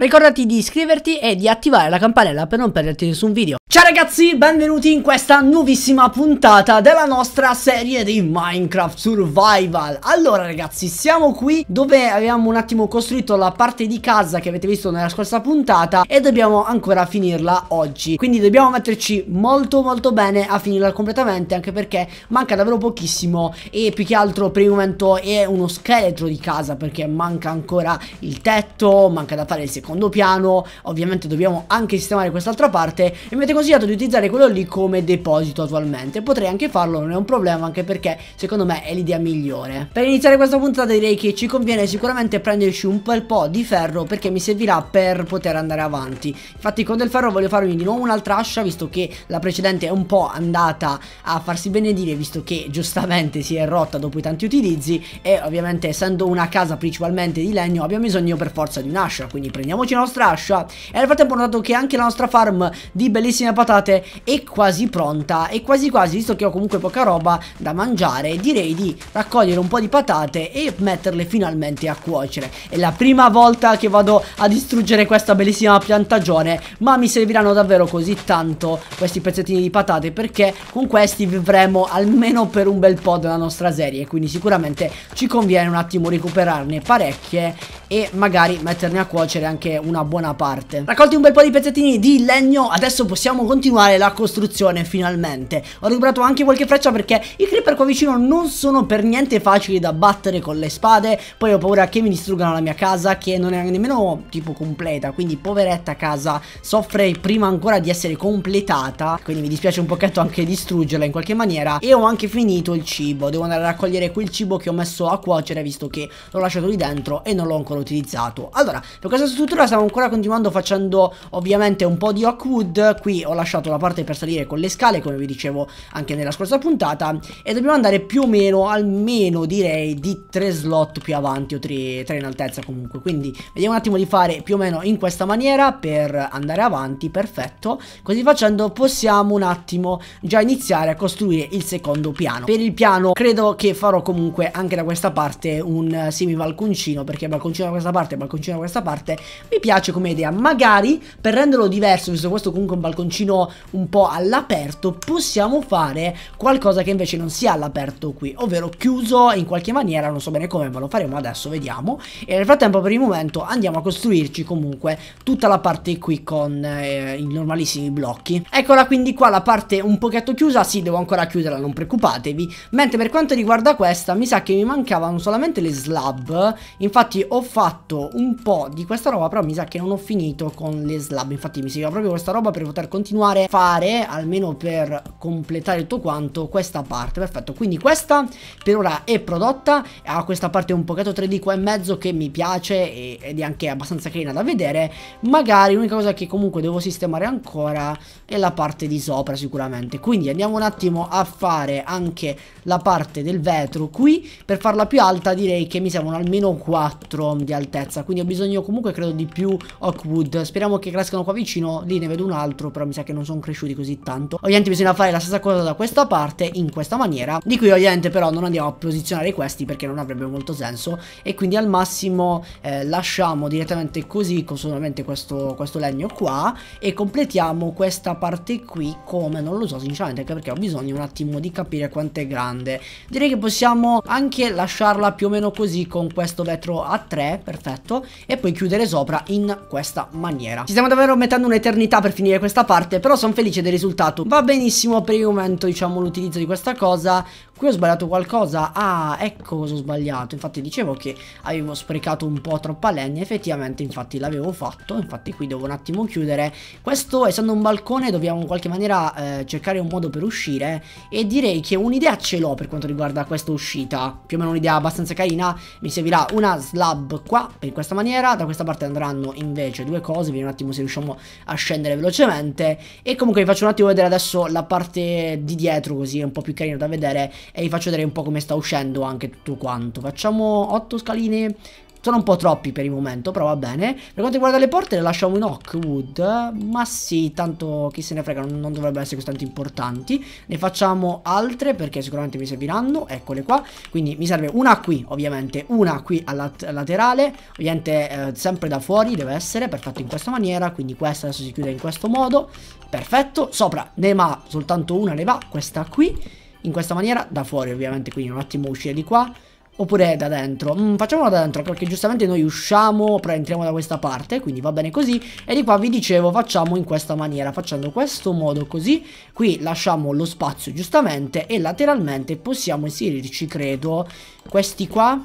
Ricordati di iscriverti e di attivare la campanella per non perderti nessun video. Ciao ragazzi, benvenuti in questa nuovissima puntata della nostra serie di Minecraft Survival. Allora ragazzi, siamo qui dove abbiamo un attimo costruito la parte di casa che avete visto nella scorsa puntata e dobbiamo ancora finirla oggi. Quindi dobbiamo metterci molto molto bene a finirla completamente anche perché manca davvero pochissimo e più che altro per il momento è uno scheletro di casa perché manca ancora il tetto, manca da fare il secondo secondo piano, ovviamente dobbiamo anche sistemare quest'altra parte e mi avete consigliato di utilizzare quello lì come deposito attualmente, potrei anche farlo, non è un problema anche perché secondo me è l'idea migliore. Per iniziare questa puntata direi che ci conviene sicuramente prenderci un bel po' di ferro perché mi servirà per poter andare avanti, infatti con del ferro voglio farmi di nuovo un'altra ascia visto che la precedente è un po' andata a farsi benedire visto che giustamente si è rotta dopo i tanti utilizzi e ovviamente essendo una casa principalmente di legno abbiamo bisogno per forza di un'ascia quindi prendiamo Mettiamoci la nostra ascia E nel frattempo ho notato che anche la nostra farm di bellissime patate è quasi pronta E quasi quasi, visto che ho comunque poca roba da mangiare Direi di raccogliere un po' di patate e metterle finalmente a cuocere È la prima volta che vado a distruggere questa bellissima piantagione Ma mi serviranno davvero così tanto questi pezzettini di patate Perché con questi vivremo almeno per un bel po' della nostra serie Quindi sicuramente ci conviene un attimo recuperarne parecchie E magari metterne a cuocere anche anche una buona parte. Raccolti un bel po' di pezzettini di legno, adesso possiamo continuare la costruzione finalmente. Ho recuperato anche qualche freccia perché i creeper qua vicino non sono per niente facili da battere con le spade, poi ho paura che mi distruggano la mia casa che non è nemmeno tipo completa, quindi poveretta casa soffre prima ancora di essere completata, quindi mi dispiace un pochetto anche distruggerla in qualche maniera e ho anche finito il cibo, devo andare a raccogliere quel cibo che ho messo a cuocere visto che l'ho lasciato lì dentro e non l'ho ancora utilizzato. Allora, per questo tutto allora stiamo ancora continuando facendo ovviamente un po' di Hawkwood. Qui ho lasciato la parte per salire con le scale, come vi dicevo anche nella scorsa puntata. E dobbiamo andare più o meno, almeno direi, di tre slot più avanti o tre in altezza comunque. Quindi vediamo un attimo di fare più o meno in questa maniera per andare avanti, perfetto. Così facendo possiamo un attimo già iniziare a costruire il secondo piano. Per il piano credo che farò comunque anche da questa parte un semi balconcino, perché balconcino da questa parte, balconcino da questa parte, mi piace come idea, magari per renderlo diverso, visto questo comunque un balconcino un po' all'aperto, possiamo fare qualcosa che invece non sia all'aperto qui, ovvero chiuso in qualche maniera, non so bene come, ma lo faremo adesso, vediamo. E nel frattempo per il momento andiamo a costruirci comunque tutta la parte qui con eh, i normalissimi blocchi. Eccola quindi qua la parte un pochetto chiusa, sì devo ancora chiuderla, non preoccupatevi. Mentre per quanto riguarda questa, mi sa che mi mancavano solamente le slab, infatti ho fatto un po' di questa roba però mi sa che non ho finito con le slab infatti mi serviva proprio questa roba per poter continuare a fare almeno per completare tutto quanto questa parte perfetto quindi questa per ora è prodotta ha questa parte un pochetto 3D qua in mezzo che mi piace ed è anche abbastanza carina da vedere magari l'unica cosa che comunque devo sistemare ancora è la parte di sopra sicuramente quindi andiamo un attimo a fare anche la parte del vetro qui per farla più alta direi che mi servono almeno 4 di altezza quindi ho bisogno comunque credo di di più Oakwood Speriamo che crescano qua vicino Lì ne vedo un altro Però mi sa che non sono cresciuti così tanto Ovviamente bisogna fare la stessa cosa da questa parte In questa maniera Di qui ovviamente però non andiamo a posizionare questi Perché non avrebbe molto senso E quindi al massimo eh, lasciamo direttamente così Con solamente questo, questo legno qua E completiamo questa parte qui Come non lo so sinceramente Anche perché ho bisogno un attimo di capire quanto è grande Direi che possiamo anche lasciarla più o meno così Con questo vetro a 3 Perfetto E poi chiudere sopra sopra in questa maniera. Ci stiamo davvero mettendo un'eternità per finire questa parte, però sono felice del risultato. Va benissimo per il momento, diciamo, l'utilizzo di questa cosa. Qui ho sbagliato qualcosa. Ah, ecco cosa ho sbagliato. Infatti dicevo che avevo sprecato un po' troppa legna. Effettivamente, infatti, l'avevo fatto. Infatti qui devo un attimo chiudere. Questo, essendo un balcone, dobbiamo in qualche maniera eh, cercare un modo per uscire. E direi che un'idea ce l'ho per quanto riguarda questa uscita. Più o meno un'idea abbastanza carina. Mi servirà una slab qua, in questa maniera. Da questa parte andranno invece due cose. Vediamo un attimo se riusciamo a scendere velocemente. E comunque vi faccio un attimo vedere adesso la parte di dietro, così è un po' più carino da vedere e vi faccio vedere un po' come sta uscendo anche tutto quanto. Facciamo 8 scaline sono un po' troppi per il momento, però va bene. Per quanto riguarda le porte, le lasciamo in Oakwood. Ma sì, tanto chi se ne frega, non dovrebbero essere così tanto importanti. Ne facciamo altre perché sicuramente mi serviranno. Eccole qua. Quindi mi serve una qui, ovviamente. Una qui al lat laterale. Ovviamente eh, sempre da fuori deve essere. Perfetto, in questa maniera. Quindi questa adesso si chiude in questo modo. Perfetto. Sopra ne va soltanto una, ne va questa qui in questa maniera da fuori ovviamente quindi un attimo uscire di qua oppure da dentro mm, facciamolo da dentro perché giustamente noi usciamo però entriamo da questa parte quindi va bene così e di qua vi dicevo facciamo in questa maniera facendo questo modo così qui lasciamo lo spazio giustamente e lateralmente possiamo inserirci credo questi qua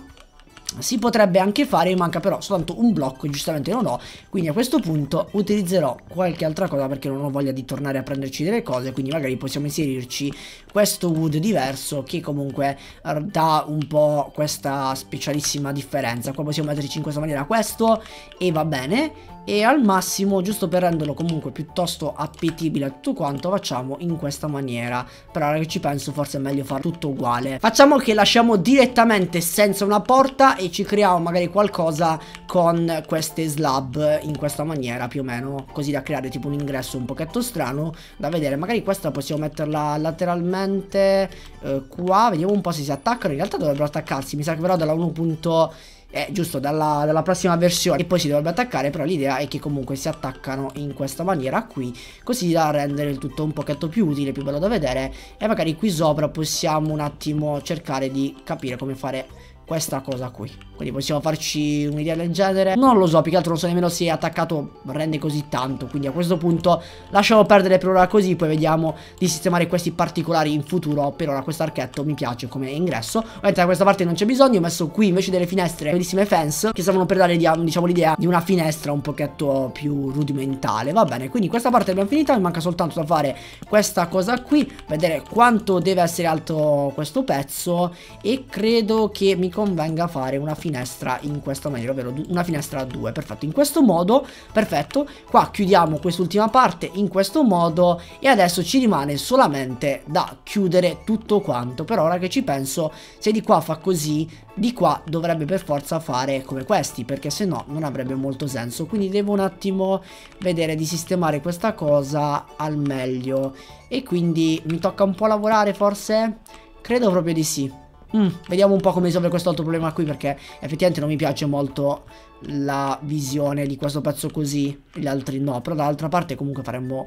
si potrebbe anche fare, mi manca però soltanto un blocco, giustamente non ho, quindi a questo punto utilizzerò qualche altra cosa perché non ho voglia di tornare a prenderci delle cose, quindi magari possiamo inserirci questo wood diverso che comunque eh, dà un po' questa specialissima differenza. Qua possiamo metterci in questa maniera questo e va bene e al massimo giusto per renderlo comunque piuttosto appetibile a tutto quanto facciamo in questa maniera però ora che ci penso forse è meglio far tutto uguale facciamo che lasciamo direttamente senza una porta e ci creiamo magari qualcosa con queste slab in questa maniera più o meno così da creare tipo un ingresso un pochetto strano da vedere magari questa possiamo metterla lateralmente eh, qua vediamo un po' se si attaccano in realtà dovrebbero attaccarsi mi sa che però dalla 1.6 è giusto dalla, dalla prossima versione e poi si dovrebbe attaccare però l'idea è che comunque si attaccano in questa maniera qui così da rendere il tutto un pochetto più utile più bello da vedere e magari qui sopra possiamo un attimo cercare di capire come fare questa cosa qui. Quindi possiamo farci un'idea del genere. Non lo so, più che altro non so nemmeno se è attaccato rende così tanto. Quindi a questo punto lasciamo perdere per ora così. Poi vediamo di sistemare questi particolari in futuro. Per ora questo archetto mi piace come ingresso. Ovviamente da questa parte non c'è bisogno. Ho messo qui invece delle finestre, bellissime fence. Che servono per dare diciamo l'idea di una finestra un pochetto più rudimentale. Va bene, quindi questa parte l'abbiamo finita. Mi manca soltanto da fare questa cosa qui. Vedere quanto deve essere alto questo pezzo. E credo che mi convenga fare una finestra in questa maniera, ovvero una finestra a due, perfetto, in questo modo, perfetto, qua chiudiamo quest'ultima parte in questo modo e adesso ci rimane solamente da chiudere tutto quanto, per ora che ci penso, se di qua fa così, di qua dovrebbe per forza fare come questi, perché se no non avrebbe molto senso, quindi devo un attimo vedere di sistemare questa cosa al meglio, e quindi mi tocca un po' lavorare forse? Credo proprio di sì. Mm, vediamo un po' come risolvere questo altro problema qui perché effettivamente non mi piace molto la visione di questo pezzo così, gli altri no, però dall'altra parte comunque faremmo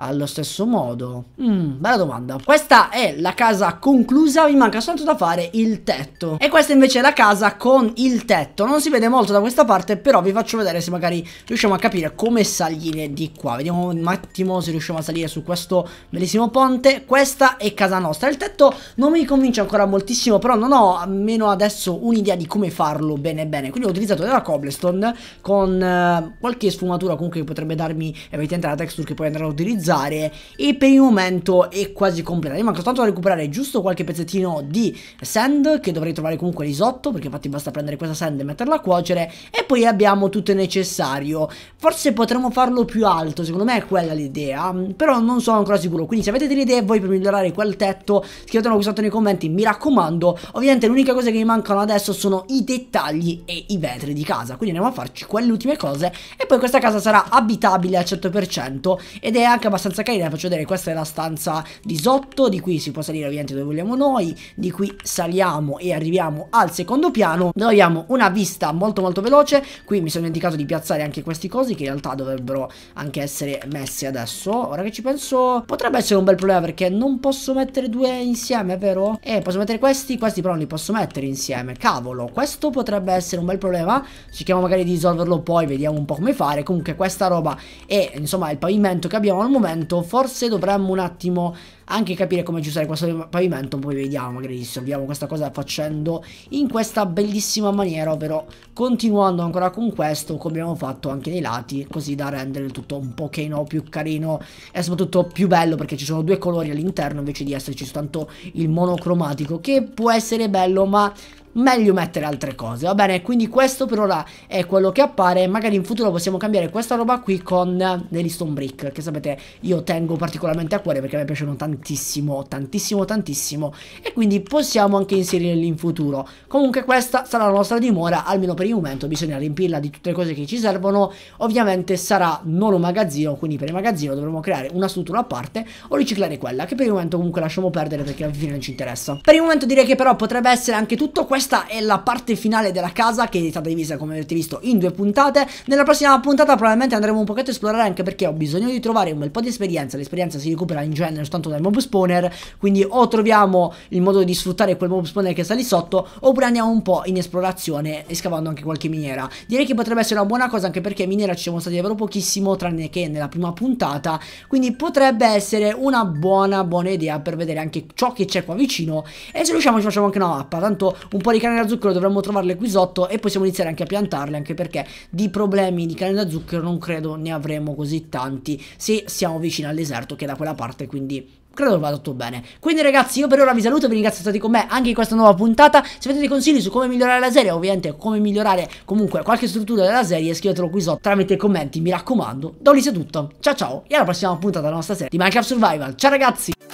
allo stesso modo? Mm, bella domanda. Questa è la casa conclusa, mi manca soltanto da fare il tetto. E questa invece è la casa con il tetto. Non si vede molto da questa parte, però vi faccio vedere se magari riusciamo a capire come salire di qua. Vediamo un attimo se riusciamo a salire su questo bellissimo ponte. Questa è casa nostra. Il tetto non mi convince ancora moltissimo, però non ho almeno adesso un'idea di come farlo bene bene. Quindi ho utilizzato della cobblestone con eh, qualche sfumatura comunque che potrebbe darmi evidentemente la texture che poi andrò a utilizzare utilizzare e per il momento è quasi completa. Mi manca tanto da recuperare giusto qualche pezzettino di sand che dovrei trovare comunque lì perché infatti basta prendere questa sand e metterla a cuocere e poi abbiamo tutto il necessario. Forse potremmo farlo più alto, secondo me è quella l'idea, però non sono ancora sicuro. Quindi se avete delle idee voi per migliorare quel tetto scrivetelo qui sotto nei commenti, mi raccomando. Ovviamente l'unica cosa che mi mancano adesso sono i dettagli e i vetri di casa, quindi andiamo a farci quelle ultime cose e poi questa casa sarà abitabile al 100% ed è anche abbastanza abbastanza carina, faccio vedere, questa è la stanza di sotto, di qui si può salire ovviamente dove vogliamo noi, di qui saliamo e arriviamo al secondo piano, dove abbiamo una vista molto molto veloce, qui mi sono dimenticato di piazzare anche questi cosi che in realtà dovrebbero anche essere messi adesso, ora che ci penso potrebbe essere un bel problema perché non posso mettere due insieme, vero? Eh, posso mettere questi, questi però non li posso mettere insieme, cavolo, questo potrebbe essere un bel problema, cerchiamo magari di risolverlo poi, vediamo un po' come fare, comunque questa roba è insomma il pavimento che abbiamo al momento, pavimento forse dovremmo un attimo anche capire come aggiustare questo pavimento poi vediamo magari risolviamo questa cosa facendo in questa bellissima maniera ovvero continuando ancora con questo come abbiamo fatto anche nei lati così da rendere il tutto un pochino più carino e soprattutto più bello perché ci sono due colori all'interno invece di esserci soltanto il monocromatico che può essere bello ma meglio mettere altre cose, va bene? Quindi questo per ora è quello che appare, magari in futuro possiamo cambiare questa roba qui con degli stone brick, che sapete io tengo particolarmente a cuore perché mi piacciono tantissimo, tantissimo, tantissimo, e quindi possiamo anche inserirli in futuro. Comunque questa sarà la nostra dimora, almeno per il momento bisogna riempirla di tutte le cose che ci servono, ovviamente sarà non un magazzino, quindi per il magazzino dovremo creare una struttura a parte o riciclare quella, che per il momento comunque lasciamo perdere perché alla fine non ci interessa. Per il momento direi che però potrebbe essere anche tutto questo questa è la parte finale della casa che è stata divisa come avete visto in due puntate. Nella prossima puntata probabilmente andremo un pochetto a esplorare anche perché ho bisogno di trovare un bel po' di esperienza. L'esperienza si recupera in genere soltanto dal mob spawner, quindi o troviamo il modo di sfruttare quel mob spawner che sta lì sotto oppure andiamo un po' in esplorazione e scavando anche qualche miniera. Direi che potrebbe essere una buona cosa anche perché miniera ci siamo stati davvero pochissimo tranne che nella prima puntata, quindi potrebbe essere una buona buona idea per vedere anche ciò che c'è qua vicino e se riusciamo ci facciamo anche una mappa, tanto un po' po' di canne da zucchero dovremmo trovarle qui sotto e possiamo iniziare anche a piantarle anche perché di problemi di canne da zucchero non credo ne avremo così tanti se siamo vicini al deserto che è da quella parte quindi credo che vada tutto bene. Quindi ragazzi io per ora vi saluto, vi ringrazio per essere stati con me anche in questa nuova puntata, se avete dei consigli su come migliorare la serie, ovviamente come migliorare comunque qualche struttura della serie, scrivetelo qui sotto tramite i commenti, mi raccomando. Da Ulisse è tutto, ciao ciao e alla prossima puntata della nostra serie di Minecraft Survival, ciao ragazzi!